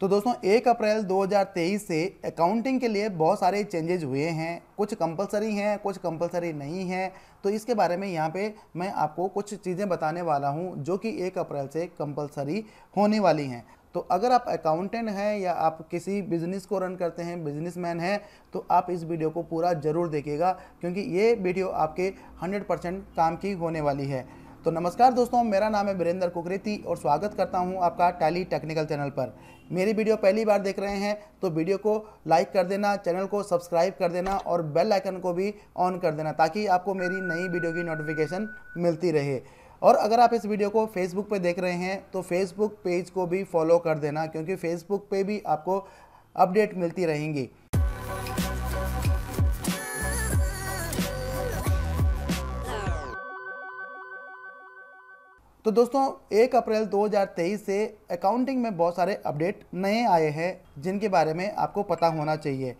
तो दोस्तों एक अप्रैल 2023 से अकाउंटिंग के लिए बहुत सारे चेंजेज हुए हैं कुछ कंपलसरी हैं कुछ कंपलसरी नहीं हैं तो इसके बारे में यहाँ पे मैं आपको कुछ चीज़ें बताने वाला हूँ जो कि एक अप्रैल से कंपलसरी होने वाली हैं तो अगर आप अकाउंटेंट हैं या आप किसी बिजनेस को रन करते हैं बिजनेसमैन हैं तो आप इस वीडियो को पूरा ज़रूर देखिएगा क्योंकि ये वीडियो आपके 100% काम की होने वाली है तो नमस्कार दोस्तों मेरा नाम है वीरेंद्र कुकरेती और स्वागत करता हूं आपका टैली टेक्निकल चैनल पर मेरी वीडियो पहली बार देख रहे हैं तो वीडियो को लाइक कर देना चैनल को सब्सक्राइब कर देना और बेल आइकन को भी ऑन कर देना ताकि आपको मेरी नई वीडियो की नोटिफिकेशन मिलती रहे और अगर आप इस वीडियो को फेसबुक पर देख रहे हैं तो फेसबुक पेज को भी फॉलो कर देना क्योंकि फेसबुक पर भी आपको अपडेट मिलती रहेंगी तो दोस्तों एक अप्रैल 2023 से अकाउंटिंग में बहुत सारे अपडेट नए आए हैं जिनके बारे में आपको पता होना चाहिए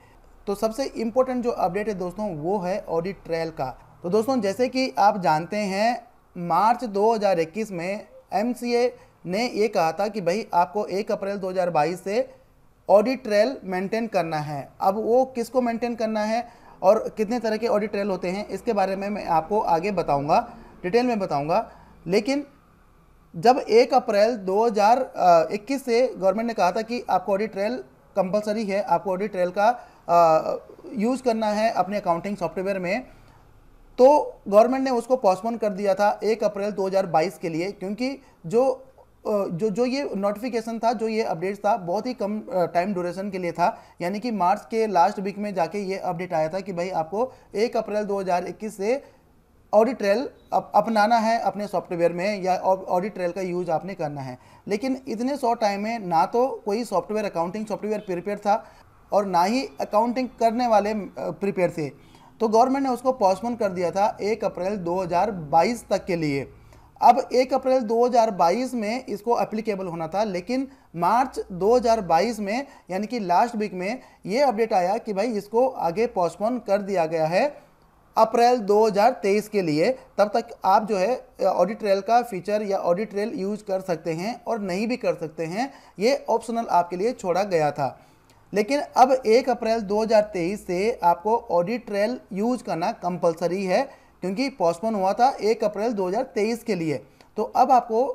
तो सबसे इम्पोर्टेंट जो अपडेट है दोस्तों वो है ऑडिट ट्रायल का तो दोस्तों जैसे कि आप जानते हैं मार्च 2021 में एम ने ये कहा था कि भाई आपको 1 अप्रैल 2022 से ऑडिट ट्रायल मेंटेन करना है अब वो किसको मेंटेन करना है और कितने तरह के ऑडिट ट्रायल होते हैं इसके बारे में मैं आपको आगे बताऊंगा डिटेल में बताऊंगा लेकिन जब 1 अप्रैल 2021 से गवर्नमेंट ने कहा था कि आपको ऑडिट ट्रेल कंपलसरी है आपको ऑडिट ट्रेल का यूज़ करना है अपने अकाउंटिंग सॉफ्टवेयर में तो गवर्नमेंट ने उसको पोस्टपोन कर दिया था 1 अप्रैल 2022 के लिए क्योंकि जो जो जो ये नोटिफिकेशन था जो ये अपडेट था बहुत ही कम टाइम ड्यूरेशन के लिए था यानी कि मार्च के लास्ट वीक में जाके ये अपडेट आया था कि भाई आपको 1 अप्रैल 2021 से ऑडिट ट्रेल अप, अपनाना है अपने सॉफ्टवेयर में या ऑडिट ट्रेल का यूज आपने करना है लेकिन इतने शॉर्ट टाइम में ना तो कोई सॉफ्टवेयर अकाउंटिंग सॉफ्टवेयर प्रिपेयर था और ना ही अकाउंटिंग करने वाले प्रिपेयर थे तो गवर्नमेंट ने उसको पोस्टपोन कर दिया था एक अप्रैल 2022 तक के लिए अब एक अप्रैल 2022 में इसको एप्लीकेबल होना था लेकिन मार्च 2022 में यानी कि लास्ट वीक में ये अपडेट आया कि भाई इसको आगे पोस्टपोन कर दिया गया है अप्रैल 2023 के लिए तब तक आप जो है ऑडिट ट्रेल का फीचर या ऑडिट ट्रेल यूज कर सकते हैं और नहीं भी कर सकते हैं ये ऑप्शनल आपके लिए छोड़ा गया था लेकिन अब 1 अप्रैल 2023 से आपको ऑडिट ट्रेल यूज करना कंपलसरी है क्योंकि पोस्टपोन हुआ था 1 अप्रैल 2023 के लिए तो अब आपको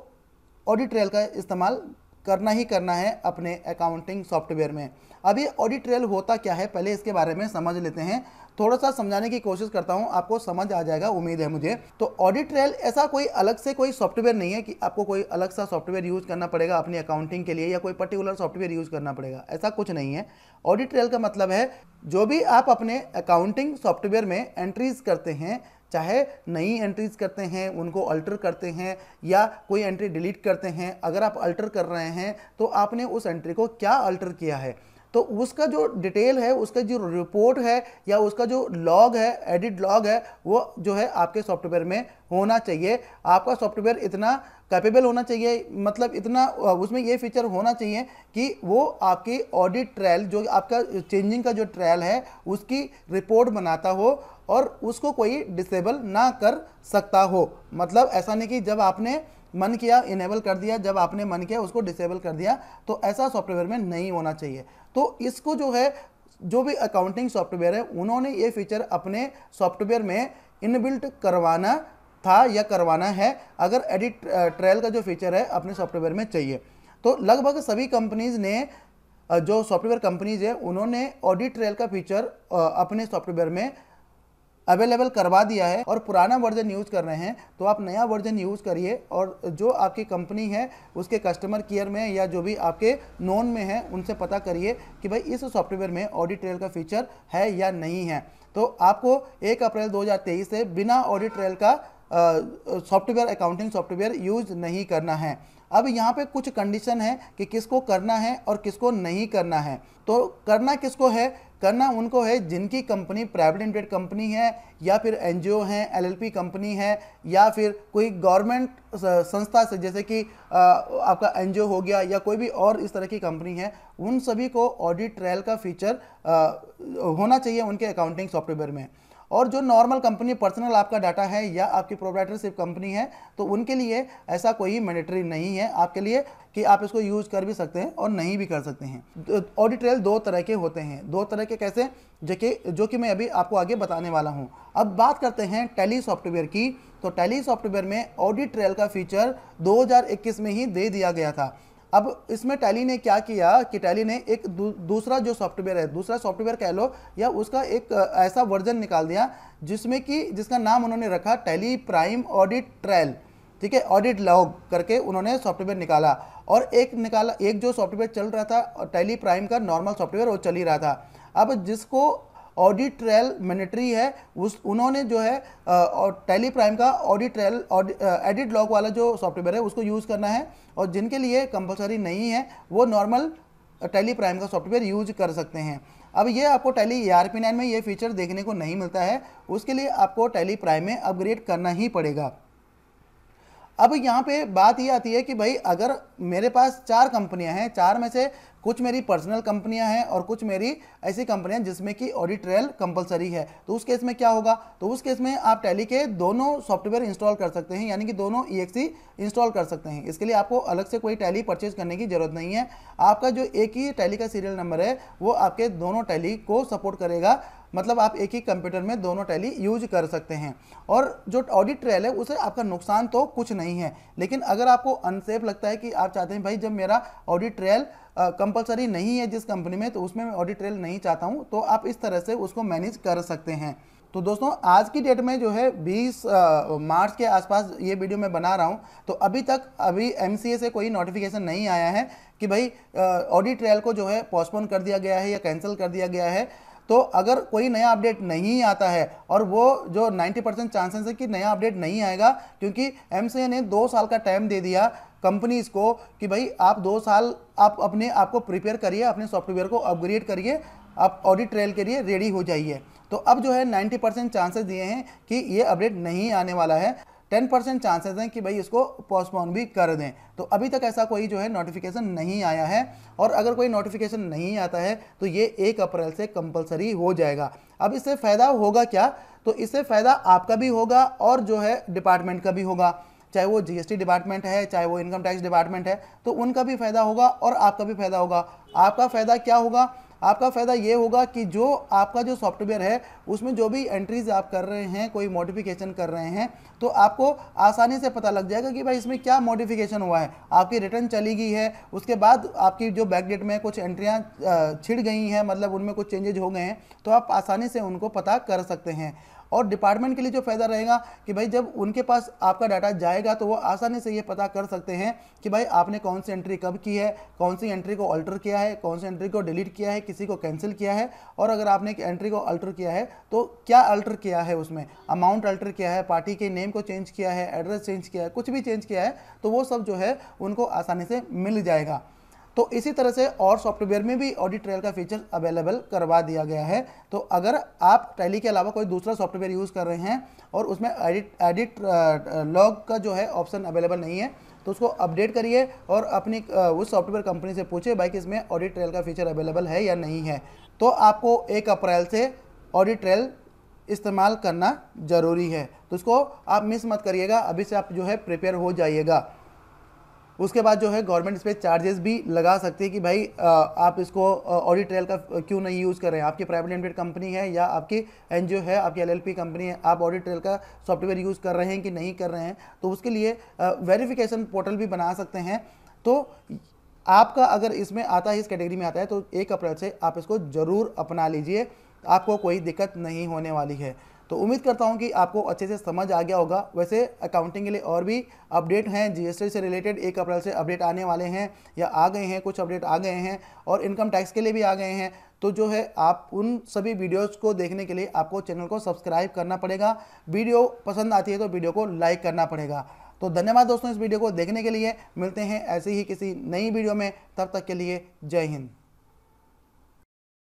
ऑडिट ट्रेल का इस्तेमाल करना ही करना है अपने अकाउंटिंग सॉफ्टवेयर में अब ये ऑडिट ट्रेल होता क्या है पहले इसके बारे में समझ लेते हैं थोड़ा सा समझाने की कोशिश करता हूँ आपको समझ आ जाएगा उम्मीद है मुझे तो ऑडिट ट्रेल ऐसा कोई अलग से कोई सॉफ्टवेयर नहीं है कि आपको कोई अलग सा सॉफ्टवेयर यूज़ करना पड़ेगा अपनी अकाउंटिंग के लिए या कोई पर्टिकुलर सॉफ्टवेयर यूज़ करना पड़ेगा ऐसा कुछ नहीं है ऑडिट ट्रेल का मतलब है जो भी आप अपने अकाउंटिंग सॉफ्टवेयर में एंट्रीज करते हैं चाहे नई एंट्रीज करते हैं उनको अल्टर करते हैं या कोई एंट्री डिलीट करते हैं अगर आप अल्टर कर रहे हैं तो आपने उस एंट्री को क्या अल्टर किया है तो उसका जो डिटेल है उसका जो रिपोर्ट है या उसका जो लॉग है एडिट लॉग है वो जो है आपके सॉफ्टवेयर में होना चाहिए आपका सॉफ्टवेयर इतना कैपेबल होना चाहिए मतलब इतना उसमें ये फीचर होना चाहिए कि वो आपकी ऑडिट ट्रायल जो आपका चेंजिंग का जो ट्रायल है उसकी रिपोर्ट बनाता हो और उसको कोई डिसेबल ना कर सकता हो मतलब ऐसा नहीं कि जब आपने मन किया इनेबल कर दिया जब आपने मन किया उसको डिसेबल कर दिया तो ऐसा सॉफ्टवेयर में नहीं होना चाहिए तो इसको जो है जो भी अकाउंटिंग सॉफ्टवेयर है उन्होंने ये फीचर अपने सॉफ्टवेयर में इनबिल्ट करवाना था या करवाना है अगर एडिट ट्रायल का जो फीचर है अपने सॉफ्टवेयर में चाहिए तो लगभग सभी कंपनीज ने जो सॉफ्टवेयर कंपनीज है उन्होंने ऑडिट ट्रायल का फीचर अपने सॉफ्टवेयर में अवेलेबल करवा दिया है और पुराना वर्जन यूज़ कर रहे हैं तो आप नया वर्जन यूज़ करिए और जो आपकी कंपनी है उसके कस्टमर केयर में या जो भी आपके नॉन में है उनसे पता करिए कि भाई इस सॉफ्टवेयर में ऑडिट ट्रेल का फीचर है या नहीं है तो आपको एक अप्रैल 2023 से बिना ऑडिट ट्रेल का सॉफ्टवेयर अकाउंटिंग सॉफ्टवेयर यूज नहीं करना है अब यहाँ पे कुछ कंडीशन है कि किसको करना है और किसको नहीं करना है तो करना किसको है करना उनको है जिनकी कंपनी प्राइवेट लिमिटेड कंपनी है या फिर एन जी ओ हैं एल कंपनी है या फिर कोई गवर्नमेंट संस्था से जैसे कि आपका एन हो गया या कोई भी और इस तरह की कंपनी है उन सभी को ऑडिट ट्रायल का फीचर होना चाहिए उनके अकाउंटिंग सॉफ्टवेयर में और जो नॉर्मल कंपनी पर्सनल आपका डाटा है या आपकी प्रोप्राइटरशिप कंपनी है तो उनके लिए ऐसा कोई मैंडेटरी नहीं है आपके लिए कि आप इसको यूज कर भी सकते हैं और नहीं भी कर सकते हैं ऑडिट तो ट्रेल दो तरह के होते हैं दो तरह के कैसे जो कि जो कि मैं अभी आपको आगे बताने वाला हूँ अब बात करते हैं टेली सॉफ्टवेयर की तो टेली सॉफ्टवेयर में ऑडिट ट्रेल का फीचर 2021 में ही दे दिया गया था अब इसमें टैली ने क्या किया कि टैली ने एक दू, दूसरा जो सॉफ्टवेयर है दूसरा सॉफ्टवेयर कह लो या उसका एक ऐसा वर्जन निकाल दिया जिसमें कि जिसका नाम उन्होंने रखा टैली प्राइम ऑडिट ट्रायल ठीक है ऑडिट लॉग करके उन्होंने सॉफ्टवेयर निकाला और एक निकाला एक जो सॉफ्टवेयर चल रहा था टैली प्राइम का नॉर्मल सॉफ्टवेयर वो चल ही रहा था अब जिसको ऑडिट ट्रायल मैनेटरी है उस उन्होंने जो है और टेली प्राइम का ऑडिट ट्रायल एडिट लॉक वाला जो सॉफ्टवेयर है उसको यूज़ करना है और जिनके लिए कंपलसरी नहीं है वो नॉर्मल टेली प्राइम का सॉफ्टवेयर यूज कर सकते हैं अब ये आपको टेली ए आर में ये फीचर देखने को नहीं मिलता है उसके लिए आपको टेली प्राइम में अपग्रेड करना ही पड़ेगा अब यहाँ पे बात ये आती है कि भाई अगर मेरे पास चार कंपनियाँ हैं चार में से कुछ मेरी पर्सनल कंपनियां हैं और कुछ मेरी ऐसी कंपनियां जिसमें कि ऑडिट ट्रेल कंपलसरी है तो उस केस में क्या होगा तो उस केस में आप टैली के दोनों सॉफ्टवेयर इंस्टॉल कर सकते हैं यानी कि दोनों ई इंस्टॉल कर सकते हैं इसके लिए आपको अलग से कोई टैली परचेज करने की जरूरत नहीं है आपका जो एक ही टैली का सीरियल नंबर है वो आपके दोनों टैली को सपोर्ट करेगा मतलब आप एक ही कंप्यूटर में दोनों टैली यूज कर सकते हैं और जो ऑडिट ट्रेल है उसे आपका नुकसान तो कुछ नहीं है लेकिन अगर आपको अनसेफ लगता है कि आप चाहते हैं भाई जब मेरा ऑडिट ट्रेल कंपलसरी नहीं है जिस कंपनी में तो उसमें मैं ऑडिट ट्रेल नहीं चाहता हूँ तो आप इस तरह से उसको मैनेज कर सकते हैं तो दोस्तों आज की डेट में जो है 20 मार्च के आसपास ये वीडियो मैं बना रहा हूँ तो अभी तक अभी एम से कोई नोटिफिकेशन नहीं आया है कि भाई ऑडिट ट्रायल को जो है पोस्टपोन कर दिया गया है या कैंसिल कर दिया गया है तो अगर कोई नया अपडेट नहीं आता है और वो जो 90 परसेंट चांसेस है कि नया अपडेट नहीं आएगा क्योंकि एम ने दो साल का टाइम दे दिया कंपनीज को कि भाई आप दो साल आप अपने आप को प्रिपेयर करिए अपने सॉफ्टवेयर को अपग्रेड करिए आप ऑडिट ट्रेल के लिए रेडी हो जाइए तो अब जो है 90 परसेंट चांसेस दिए हैं कि ये अपडेट नहीं आने वाला है टेन परसेंट चांसेस हैं कि भाई इसको पोस्टपोन भी कर दें तो अभी तक ऐसा कोई जो है नोटिफिकेशन नहीं आया है और अगर कोई नोटिफिकेशन नहीं आता है तो ये एक अप्रैल से कंपलसरी हो जाएगा अब इससे फ़ायदा होगा क्या तो इससे फ़ायदा आपका भी होगा और जो है डिपार्टमेंट का भी होगा चाहे वो जीएसटी डिपार्टमेंट है चाहे वो इनकम टैक्स डिपार्टमेंट है तो उनका भी फ़ायदा होगा और आपका भी फ़ायदा होगा आपका फ़ायदा क्या होगा आपका फ़ायदा ये होगा कि जो आपका जो सॉफ्टवेयर है उसमें जो भी एंट्रीज आप कर रहे हैं कोई मॉडिफिकेशन कर रहे हैं तो आपको आसानी से पता लग जाएगा कि भाई इसमें क्या मॉडिफिकेशन हुआ है आपकी रिटर्न चली गई है उसके बाद आपकी जो बैकडेट में कुछ एंट्रियाँ छिड़ गई हैं मतलब उनमें कुछ चेंजेज हो गए हैं तो आप आसानी से उनको पता कर सकते हैं और डिपार्टमेंट के लिए जो फ़ायदा रहेगा कि भाई जब उनके पास आपका डाटा जाएगा तो वो आसानी से ये पता कर सकते हैं कि भाई आपने कौन सी एंट्री कब की है कौन सी एंट्री को अल्टर किया है कौन सी एंट्री को डिलीट किया है किसी को कैंसिल किया है और अगर आपने एक एंट्री को अल्टर किया है तो क्या अल्टर किया है उसमें अमाउंट अल्टर किया है पार्टी के नेम को चेंज किया है एड्रेस चेंज किया है कुछ भी चेंज किया है तो वो सब जो है उनको आसानी से मिल जाएगा तो इसी तरह से और सॉफ्टवेयर में भी ऑडिट ट्रेल का फीचर अवेलेबल करवा दिया गया है तो अगर आप टैली के अलावा कोई दूसरा सॉफ्टवेयर यूज़ कर रहे हैं और उसमें एडिट एडिट लॉग का जो है ऑप्शन अवेलेबल नहीं है तो उसको अपडेट करिए और अपनी उस सॉफ्टवेयर कंपनी से पूछिए भाई कि इसमें ऑडिट ट्रेल का फीचर अवेलेबल है या नहीं है तो आपको एक अप्रैल से ऑडिट ट्रेल इस्तेमाल करना ज़रूरी है तो उसको आप मिस मत करिएगा अभी से आप जो है प्रिपेयर हो जाइएगा उसके बाद जो है गवर्नमेंट इस पर चार्जेस भी लगा सकती है कि भाई आप इसको ऑडिट ट्रेल का क्यों नहीं यूज़ कर रहे हैं आपकी प्राइवेट लिमिटेड कंपनी है या आपकी एन है आपकी एल कंपनी है आप ऑडिट ट्रेल का सॉफ्टवेयर यूज़ कर रहे हैं कि नहीं कर रहे हैं तो उसके लिए वेरिफिकेशन पोर्टल भी बना सकते हैं तो आपका अगर इसमें आता है इस कैटेगरी में आता है तो एक अप्रैल से आप इसको ज़रूर अपना लीजिए आपको कोई दिक्कत नहीं होने वाली है तो उम्मीद करता हूँ कि आपको अच्छे से समझ आ गया होगा वैसे अकाउंटिंग के लिए और भी अपडेट हैं जीएसटी से रिलेटेड एक अप्रैल से अपडेट आने वाले हैं या आ गए हैं कुछ अपडेट आ गए हैं और इनकम टैक्स के लिए भी आ गए हैं तो जो है आप उन सभी वीडियोस को देखने के लिए आपको चैनल को सब्सक्राइब करना पड़ेगा वीडियो पसंद आती है तो वीडियो को लाइक करना पड़ेगा तो धन्यवाद दोस्तों इस वीडियो को देखने के लिए मिलते हैं ऐसे ही किसी नई वीडियो में तब तक के लिए जय हिंद